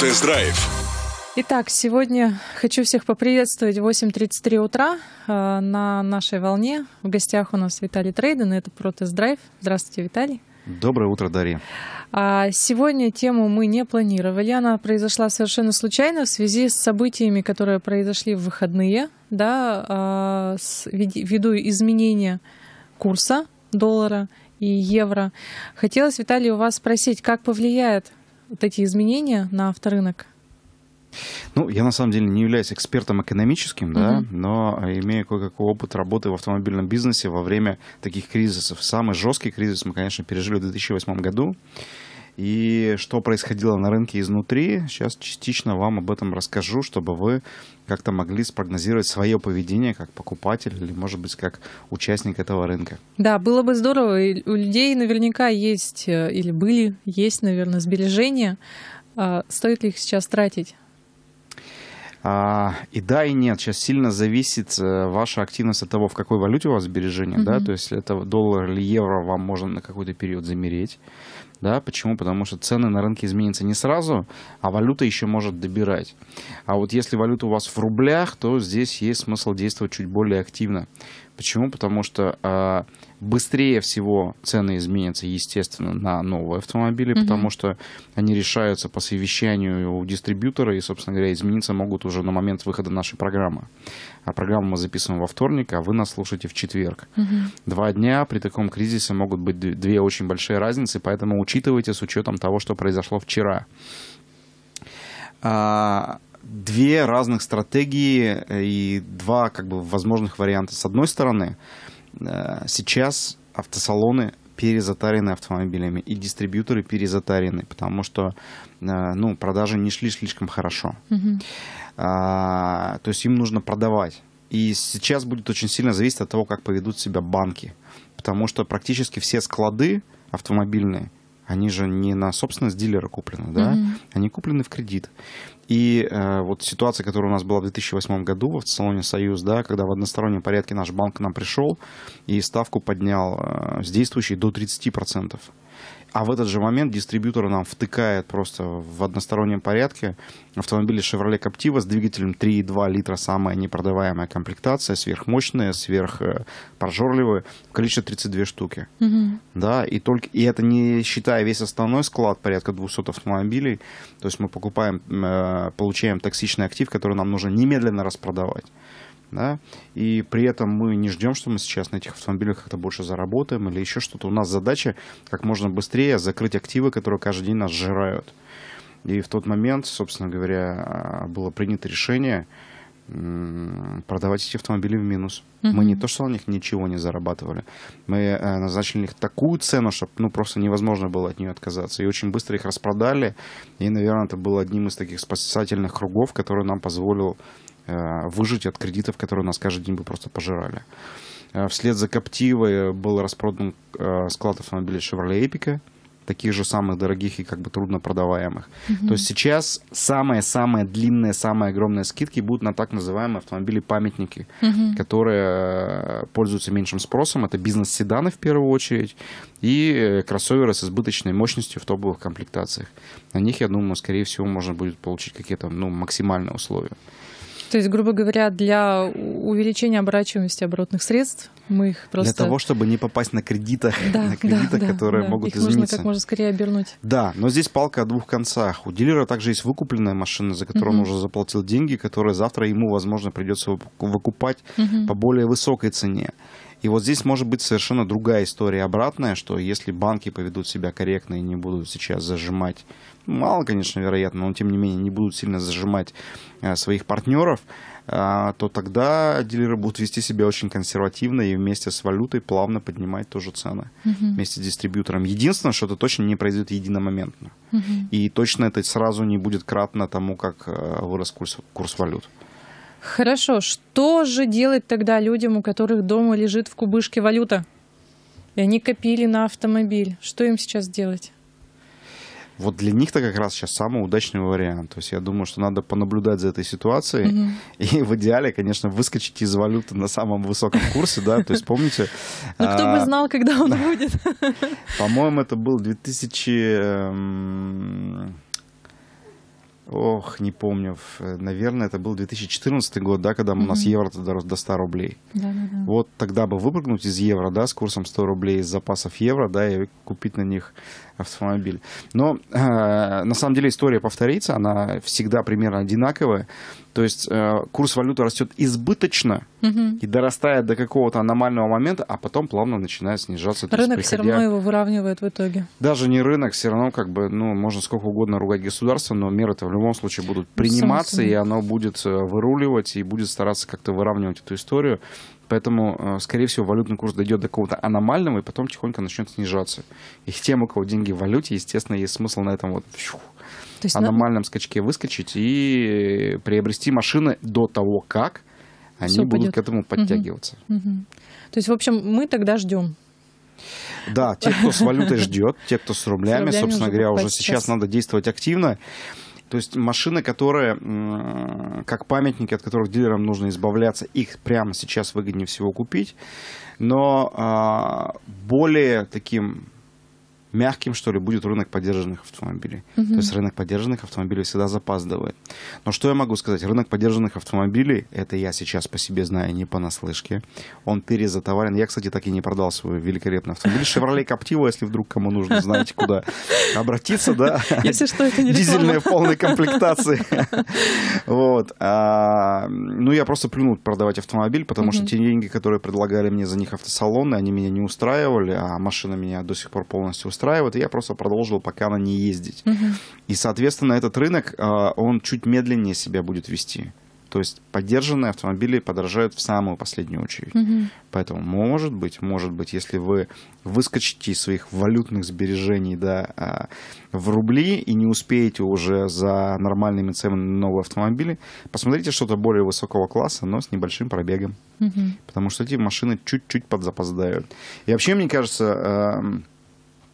Автотест-драйв. Итак, сегодня хочу всех поприветствовать. 8.33 утра э, на нашей волне. В гостях у нас Виталий Трейден, это Протест-драйв. Здравствуйте, Виталий. Доброе утро, Дарья. А, сегодня тему мы не планировали. Она произошла совершенно случайно в связи с событиями, которые произошли в выходные, да, а, ввиду изменения курса доллара и евро. Хотелось, Виталий, у вас спросить, как повлияет вот эти изменения на авторынок? Ну, я на самом деле не являюсь экспертом экономическим, да, угу. но имею кое-какой опыт работы в автомобильном бизнесе во время таких кризисов. Самый жесткий кризис мы, конечно, пережили в 2008 году и что происходило на рынке изнутри. Сейчас частично вам об этом расскажу, чтобы вы как-то могли спрогнозировать свое поведение как покупатель или, может быть, как участник этого рынка. Да, было бы здорово. У людей наверняка есть э, или были, есть, наверное, сбережения. А, стоит ли их сейчас тратить? А, и да, и нет. Сейчас сильно зависит э, ваша активность от того, в какой валюте у вас сбережения. Mm-hmm. Да? То есть это доллар или евро вам можно на какой-то период замереть. Да? Почему? Потому что цены на рынке изменятся не сразу, а валюта еще может добирать. А вот если валюта у вас в рублях, то здесь есть смысл действовать чуть более активно. Почему? Потому что э, быстрее всего цены изменятся, естественно, на новые автомобили, угу. потому что они решаются по совещанию у дистрибьютора и, собственно говоря, измениться могут уже на момент выхода нашей программы а программу мы записываем во вторник, а вы нас слушаете в четверг. Угу. Два дня при таком кризисе могут быть две очень большие разницы, поэтому учитывайте с учетом того, что произошло вчера. А две разных стратегии э, и два как бы возможных варианта. С одной стороны, э, сейчас автосалоны перезатарены автомобилями и дистрибьюторы перезатарены, потому что э, ну, продажи не шли слишком хорошо. Угу. А, то есть им нужно продавать. И сейчас будет очень сильно зависеть от того, как поведут себя банки. Потому что практически все склады автомобильные, они же не на собственность дилера куплены, да? Mm-hmm. Они куплены в кредит. И э, вот ситуация, которая у нас была в 2008 году в салоне «Союз», да, когда в одностороннем порядке наш банк к нам пришел и ставку поднял э, с действующей до 30%. А в этот же момент дистрибьютор нам втыкает просто в одностороннем порядке автомобили Chevrolet Captiva с двигателем 3,2 литра, самая непродаваемая комплектация, сверхмощная, сверхпожорливая, в количестве 32 штуки. Угу. Да, и, только, и это не считая весь основной склад, порядка 200 автомобилей. То есть мы покупаем, э, получаем токсичный актив, который нам нужно немедленно распродавать да, и при этом мы не ждем, что мы сейчас на этих автомобилях как-то больше заработаем или еще что-то. У нас задача как можно быстрее закрыть активы, которые каждый день нас сжирают. И в тот момент, собственно говоря, а, было принято решение продавать эти автомобили в минус. uh Мы не то, что на них ничего не зарабатывали. Мы а, назначили их такую цену, чтобы ну, просто невозможно было от нее отказаться. И очень быстро их распродали. И, наверное, это был одним из таких спасательных кругов, который нам позволил Э, выжить от кредитов, которые нас каждый день бы просто пожирали. Э, вслед за Каптивой э, был распродан склад автомобилей Chevrolet Эпика, таких же самых дорогих и как бы трудно продаваемых. Mm-hmm. То есть сейчас самые-самые длинные, самые огромные скидки будут на так называемые автомобили-памятники, mm-hmm. которые пользуются меньшим спросом. Это бизнес-седаны в первую очередь и кроссоверы с избыточной мощностью в топовых комплектациях. На них, я думаю, скорее всего, можно будет получить какие-то ну, максимальные условия. То есть, грубо говоря, для увеличения оборачиваемости оборотных средств мы их просто... Для того, чтобы не попасть на кредитах, да, на кредитах да, которые да, могут их измениться. нужно как можно скорее обернуть. Да, но здесь палка о двух концах. У дилера также есть выкупленная машина, за которую угу. он уже заплатил деньги, которые завтра ему, возможно, придется выкупать угу. по более высокой цене. И вот здесь может быть совершенно другая история обратная, что если банки поведут себя корректно и не будут сейчас зажимать, ну, мало, конечно, вероятно, но тем не менее не будут сильно зажимать э, своих партнеров, э, то тогда дилеры будут вести себя очень консервативно и вместе с валютой плавно поднимать тоже цены угу. вместе с дистрибьютором. Единственное, что это точно не произойдет единомоментно. Угу. И точно это сразу не будет кратно тому, как э, вырос курс, курс валют. Хорошо, что же делать тогда людям, у которых дома лежит в кубышке валюта? И они копили на автомобиль. Что им сейчас делать? Вот для них-то как раз сейчас самый удачный вариант. То есть я думаю, что надо понаблюдать за этой ситуацией. Угу. И в идеале, конечно, выскочить из валюты на самом высоком курсе, да. То есть помните... Но ну, кто бы а, знал, когда он будет. По-моему, это был 2000... Ох, не помню. Наверное, это был 2014 год, да, когда mm-hmm. у нас евро дорос до 100 рублей. Да, да, да. Вот тогда бы выпрыгнуть из евро, да, с курсом 100 рублей из запасов евро, да, и купить на них автомобиль. Но э, на самом деле история повторится, она всегда примерно одинаковая. То есть э, курс валюты растет избыточно угу. и дорастает до какого-то аномального момента, а потом плавно начинает снижаться. Рынок есть, приходя... все равно его выравнивает в итоге. Даже не рынок, все равно как бы, ну, можно сколько угодно ругать государство, но меры-то в любом случае будут ну, приниматься, и оно будет э, выруливать, и будет стараться как-то выравнивать эту историю. Поэтому, э, скорее всего, валютный курс дойдет до какого-то аномального и потом тихонько начнет снижаться. И тем, у кого деньги в валюте, естественно, есть смысл на этом вот есть, аномальном ну... скачке выскочить и приобрести машины до того, как они Все будут пойдет. к этому подтягиваться. Угу. То есть, в общем, мы тогда ждем. Да, те, кто с валютой ждет, те, кто с рублями, с рублями собственно говоря, уже сейчас надо действовать активно. То есть машины, которые как памятники, от которых дилерам нужно избавляться, их прямо сейчас выгоднее всего купить. Но а, более таким мягким, что ли, будет рынок поддержанных автомобилей. Uh-huh. То есть рынок поддержанных автомобилей всегда запаздывает. Но что я могу сказать? Рынок поддержанных автомобилей, это я сейчас по себе знаю, не понаслышке, он перезатоварен. Я, кстати, так и не продал свой великолепный автомобиль. Шевроле Коптива, если вдруг кому нужно, знаете, куда обратиться, да? Если что, это не Дизельные в полной комплектации. Вот. А, ну, я просто плюнул продавать автомобиль, потому что те деньги, которые предлагали мне за них автосалоны, они меня не устраивали, а машина меня до сих пор полностью устраивает, и я просто продолжил пока на ней ездить. Угу. И, соответственно, этот рынок, а, он чуть медленнее себя будет вести. То есть поддержанные автомобили подорожают в самую последнюю очередь. Угу. Поэтому, может быть, может быть, если вы выскочите из своих валютных сбережений да, а, в рубли и не успеете уже за нормальными ценами новые автомобили, посмотрите что-то более высокого класса, но с небольшим пробегом. Угу. Потому что эти машины чуть-чуть подзапоздают. И вообще, мне кажется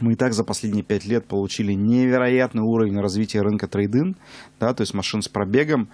мы и так за последние пять лет получили невероятный уровень развития рынка трейдин, да, то есть машин с пробегом.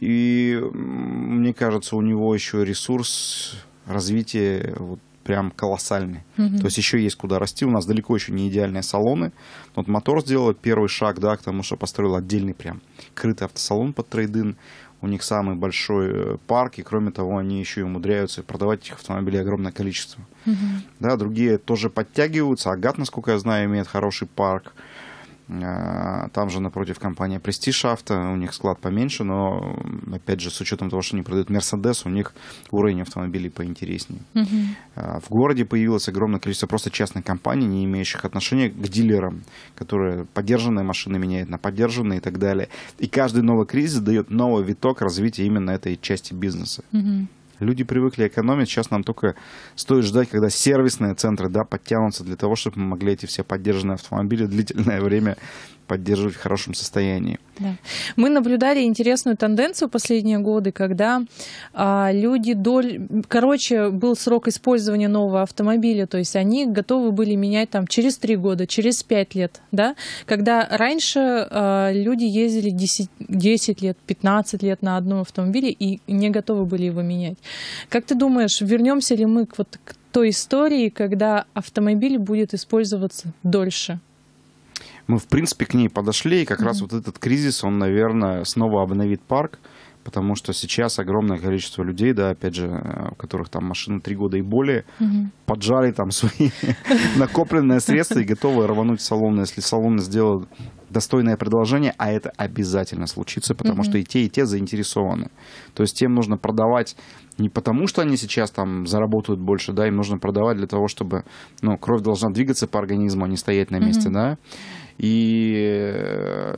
И мне кажется, у него еще ресурс развития вот прям колоссальный. Mm-hmm. То есть еще есть куда расти. У нас далеко еще не идеальные салоны. Вот мотор сделал первый шаг, да, к тому, что построил отдельный прям крытый автосалон под трейдин у них самый большой э, парк, и кроме того, они еще и умудряются продавать этих автомобилей огромное количество. Угу. Да, другие тоже подтягиваются. Агат, насколько я знаю, имеет хороший парк. А, там же напротив компания Prestige Auto, у них склад поменьше, но, опять же, с учетом того, что они продают Mercedes, у них уровень автомобилей поинтереснее. Угу. uh В городе появилось огромное количество просто частных компаний, не имеющих отношения к дилерам, которые поддержанные машины меняют на поддержанные и так далее. И каждый новый кризис дает новый виток развития именно этой части бизнеса. Угу. uh Люди привыкли экономить, сейчас нам только стоит ждать, когда сервисные центры да, подтянутся для того, чтобы мы могли эти все поддержанные автомобили длительное время поддерживать в хорошем состоянии. Да. Мы наблюдали интересную тенденцию последние годы, когда а, люди доль... Короче, был срок использования нового автомобиля, то есть они готовы были менять там через три года, через пять лет, да? Когда раньше а, люди ездили 10, 10 лет, 15 лет на одном автомобиле и не готовы были его менять. Как ты думаешь, вернемся ли мы к вот к той истории, когда автомобиль будет использоваться дольше? мы, в принципе, к ней подошли, и как mm-hmm. раз вот этот кризис, он, наверное, снова обновит парк, потому что сейчас огромное количество людей, да, опять же, э, у которых там машина три года и более, угу. поджали там свои накопленные средства и готовы рвануть в салон, если салон сделал достойное предложение, а это обязательно случится, потому что и те, и те заинтересованы. То есть тем нужно продавать не потому, что они сейчас там заработают больше, да, им нужно продавать для того, чтобы, ну, кровь должна двигаться по организму, а не стоять на месте, да, и э,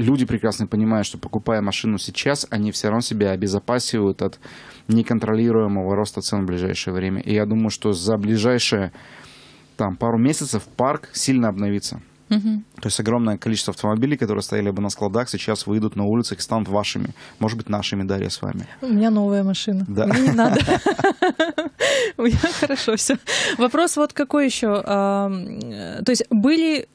люди прекрасно понимают, что покупая машину сейчас, они все равно себя обезопасивают от неконтролируемого роста цен в ближайшее время. И я думаю, что за ближайшие там, пару месяцев парк сильно обновится. Угу. То есть огромное количество автомобилей, которые стояли бы на складах, сейчас выйдут на улицы и станут вашими. Может быть, нашими, Дарья, с вами. У меня новая машина. Да. Мне не надо. У меня хорошо все. Вопрос вот какой еще. Э, то есть были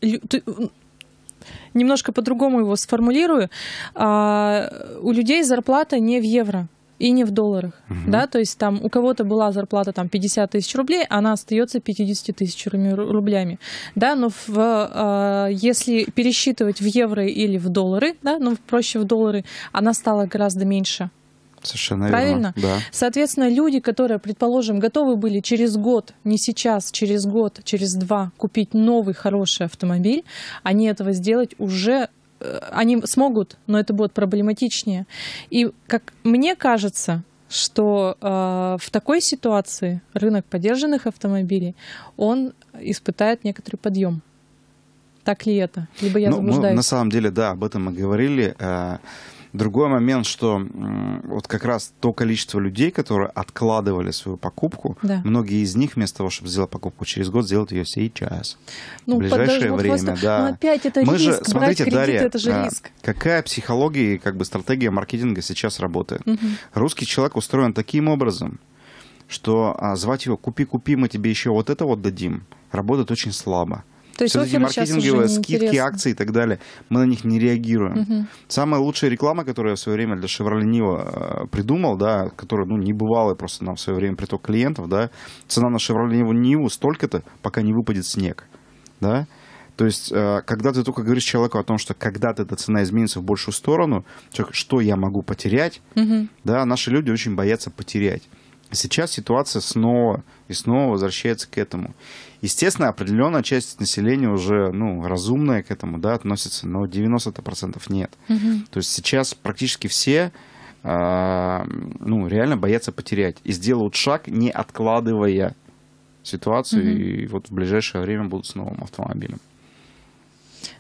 немножко по-другому его сформулирую. А, у людей зарплата не в евро и не в долларах, угу. да, то есть там у кого-то была зарплата там 50 тысяч рублей, она остается 50 тысячами рублями, да, но в, э, если пересчитывать в евро или в доллары, да, ну проще в доллары, она стала гораздо меньше, Совершенно Правильно? верно. Да. Соответственно, люди, которые, предположим, готовы были через год, не сейчас, через год, через два купить новый хороший автомобиль, они этого сделать уже э, они смогут, но это будет проблематичнее. И как мне кажется, что э, в такой ситуации рынок поддержанных автомобилей он испытает некоторый подъем. Так ли это? Либо я ну, заблуждаюсь? Мы, на самом деле, да, об этом мы говорили. Э, Другой момент, что вот как раз то количество людей, которые откладывали свою покупку, да. многие из них вместо того, чтобы сделать покупку через год, сделают ее сейчас. Ну, в ближайшее время, просто... да. Но ну, опять это Мы риск. Же, смотрите, кредит, Дарья, это же а, риск. какая психология и как бы стратегия маркетинга сейчас работает? Угу. Русский человек устроен таким образом, что а, звать его «купи-купи, мы тебе еще вот это вот дадим» работает очень слабо. То есть все эти маркетинговые скидки, акции и так далее, мы на них не реагируем. Угу. Самая лучшая реклама, которую я в свое время для Chevrolet Нива э, придумал, да, которая ну, не бывала просто нам в свое время приток клиентов, да, цена на Chevrolet Ниву столько-то, пока не выпадет снег. Да? То есть, э, когда ты только говоришь человеку о том, что когда-то эта цена изменится в большую сторону, что я могу потерять, угу. да, наши люди очень боятся потерять сейчас ситуация снова и снова возвращается к этому. Естественно, определенная часть населения уже ну, разумная к этому да, относится, но 90% нет. Угу. То есть сейчас практически все э, ну, реально боятся потерять и сделают шаг, не откладывая ситуацию, угу. и вот в ближайшее время будут с новым автомобилем.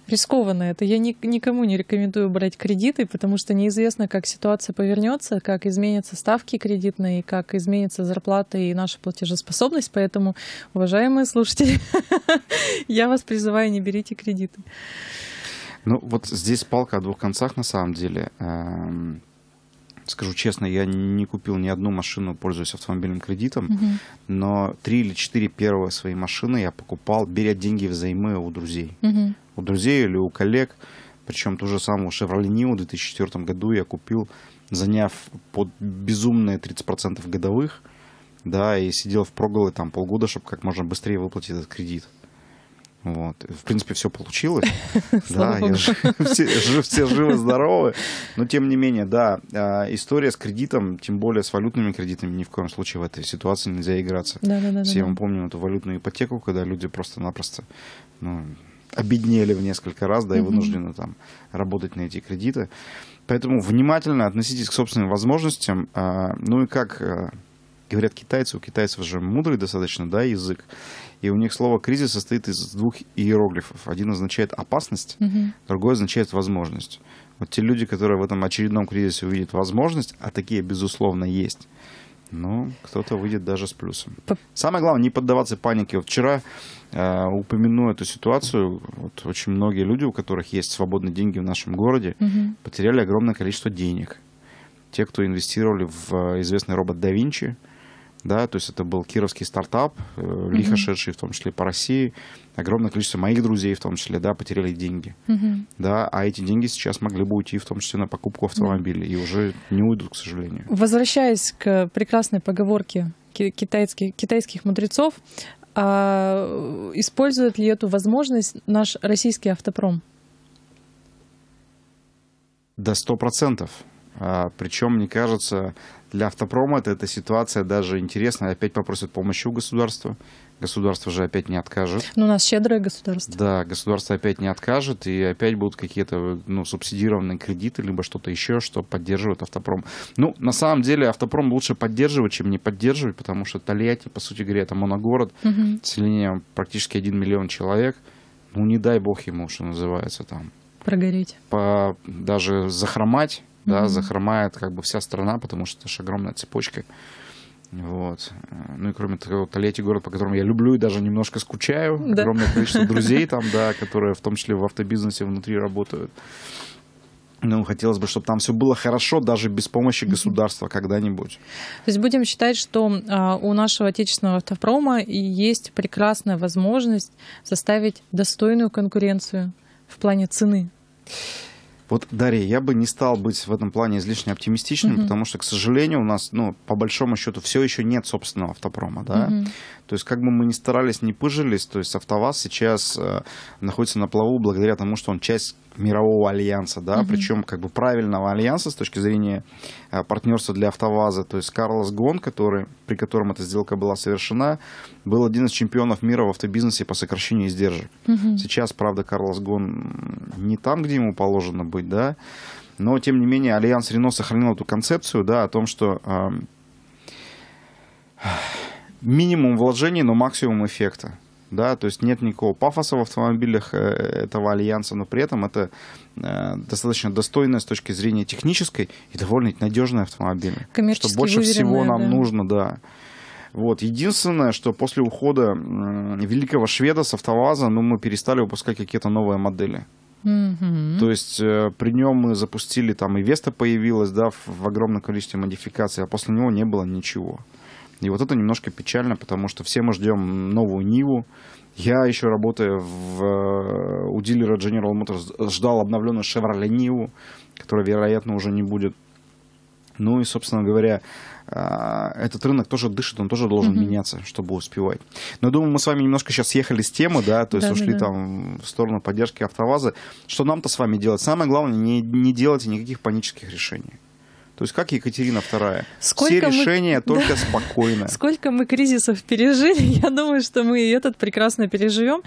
Рискованно это. Я ни, никому не рекомендую брать кредиты, потому что неизвестно, как ситуация повернется, как изменятся ставки кредитные, как изменится зарплата и наша платежеспособность. Поэтому, уважаемые слушатели, я вас призываю, не берите кредиты. Ну, вот здесь палка о двух концах на самом деле. Эм, Скажу честно, я не купил ни одну машину, пользуясь автомобильным кредитом, угу. но три или четыре первые свои машины я покупал, беря деньги взаймы у друзей. Угу. У друзей или у коллег. Причем ту же самую Chevrolet Neo в 2004 году я купил, заняв под безумные 30% годовых, да, и сидел в проголы там полгода, чтобы как можно быстрее выплатить этот кредит. Вот. В принципе, все получилось. Да, все живы, здоровы. Но, тем не менее, да, а, история с кредитом, тем более с валютными кредитами, ни в коем случае в этой ситуации нельзя играться. Все мы помним эту валютную ипотеку, когда люди просто-напросто ну, обеднели в несколько раз, да, и вынуждены там работать на эти кредиты. Поэтому внимательно относитесь к собственным возможностям. А, ну и как а, говорят китайцы, у китайцев же мудрый достаточно, да, язык, и у них слово кризис состоит из двух иероглифов. Один означает опасность, угу. другой означает возможность. Вот те люди, которые в этом очередном кризисе увидят возможность, а такие, безусловно, есть, ну, кто-то выйдет даже с плюсом. Самое главное, не поддаваться панике. вчера э, упомяну эту ситуацию. Вот очень многие люди, у которых есть свободные деньги в нашем городе, угу. потеряли огромное количество денег. Те, кто инвестировали в э, известный робот да Винчи, да, то есть это был кировский стартап, э, лихо mm-hmm. шедший в том числе по России, огромное количество моих друзей в том числе, да, потеряли деньги, mm-hmm. да, а эти деньги сейчас могли бы уйти в том числе на покупку автомобиля mm-hmm. и уже не уйдут, к сожалению. Возвращаясь к прекрасной поговорке китайских, китайских мудрецов, а использует ли эту возможность наш российский автопром? До сто процентов. А, Причем, мне кажется, для автопрома это, эта ситуация даже интересная. Опять попросят помощи у государства. Государство же опять не откажет. Ну, у нас щедрое государство. Да, государство опять не откажет, и опять будут какие-то ну, субсидированные кредиты, либо что-то еще, что поддерживает автопром. Ну, на самом деле, автопром лучше поддерживать, чем не поддерживать, потому что Тольятти, по сути говоря, это моногород, угу. население практически 1 миллион человек. Ну, не дай бог ему, что называется, там. Прогореть. По, даже захромать да, захромает как бы вся страна, потому что это же огромная цепочка. Вот. Ну и кроме того, Тольятти город, по которому я люблю и даже немножко скучаю. Да. Огромное количество друзей там, да, которые в том числе в автобизнесе внутри работают. Ну, хотелось бы, чтобы там все было хорошо, даже без помощи государства когда-нибудь. То есть будем считать, что а, у нашего отечественного автопрома есть прекрасная возможность составить достойную конкуренцию в плане цены. Вот, Дарья, я бы не стал быть в этом плане излишне оптимистичным, угу. Uh потому что, к сожалению, у нас, ну, по большому счету, все еще нет собственного автопрома, да. Угу. Uh То есть, как бы мы ни старались, не пыжились, то есть АвтоВАЗ сейчас э, находится на плаву благодаря тому, что он часть мирового альянса, да, угу. причем как бы правильного альянса с точки зрения а, партнерства для АвтоВАЗа. То есть Карлос Гон, который, при котором эта сделка была совершена, был один из чемпионов мира в автобизнесе по сокращению издержек. Угу. Сейчас, правда, Карлос Гон не там, где ему положено быть, да, но, тем не менее, Альянс Рено сохранил эту концепцию, да, о том, что э, минимум вложений, но максимум эффекта да, то есть нет никакого пафоса в автомобилях э, этого альянса, но при этом это э, достаточно достойная с точки зрения технической и довольно надежный автомобиль. Что больше всего нам да. нужно, да. Вот. Единственное, что после ухода великого шведа с автоваза, ну, мы перестали выпускать какие-то новые модели. Mm-hmm. То есть э, при нем мы запустили, там и Веста появилась, да, в, в огромном количестве модификаций, а после него не было ничего. И вот это немножко печально, потому что все мы ждем новую Ниву. Я еще работая в, э, у дилера General Motors ждал обновленную Chevrolet Ниву, которая, вероятно, уже не будет. Ну и, собственно говоря, э, этот рынок тоже дышит, он тоже должен mm-hmm. меняться, чтобы успевать. Но думаю, мы с вами немножко сейчас съехали с темы, да, то есть да, ушли да, там в сторону поддержки автоваза. Что нам-то с вами делать? Самое главное, не, не делайте никаких панических решений. То есть как Екатерина II. Сколько Все решения мы... только да. спокойно. Сколько мы кризисов пережили, я думаю, что мы и этот прекрасно переживем.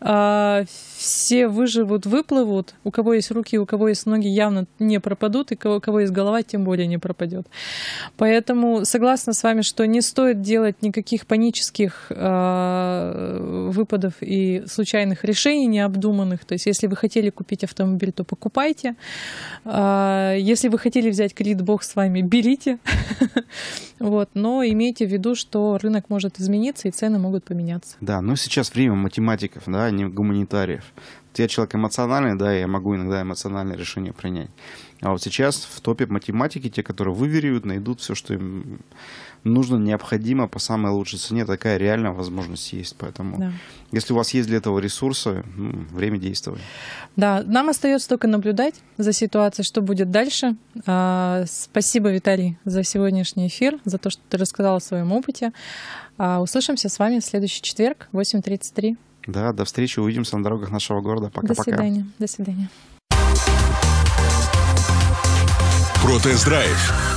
А, все выживут, выплывут. У кого есть руки, у кого есть ноги, явно не пропадут, и у кого есть голова, тем более не пропадет. Поэтому согласна с вами, что не стоит делать никаких панических а, выпадов и случайных решений необдуманных. То есть если вы хотели купить автомобиль, то покупайте. А, если вы хотели взять кредит, бог с вами, берите. вот. Но имейте в виду, что рынок может измениться и цены могут поменяться. Да, но ну сейчас время математиков, да, а не гуманитариев. я человек эмоциональный, да, я могу иногда эмоциональное решение принять. А вот сейчас в топе математики те, которые выверяют, найдут все, что им нужно, необходимо по самой лучшей цене. Такая реальная возможность есть. Поэтому, да. если у вас есть для этого ресурсы, ну, время действовать. Да, нам остается только наблюдать за ситуацией, что будет дальше. А, спасибо, Виталий, за сегодняшний эфир, за то, что ты рассказал о своем опыте. А, услышимся с вами в следующий четверг, 8.33. Да, до встречи, увидимся на дорогах нашего города. Пока-пока. До свидания. Пока. До свидания. про тест-драйв.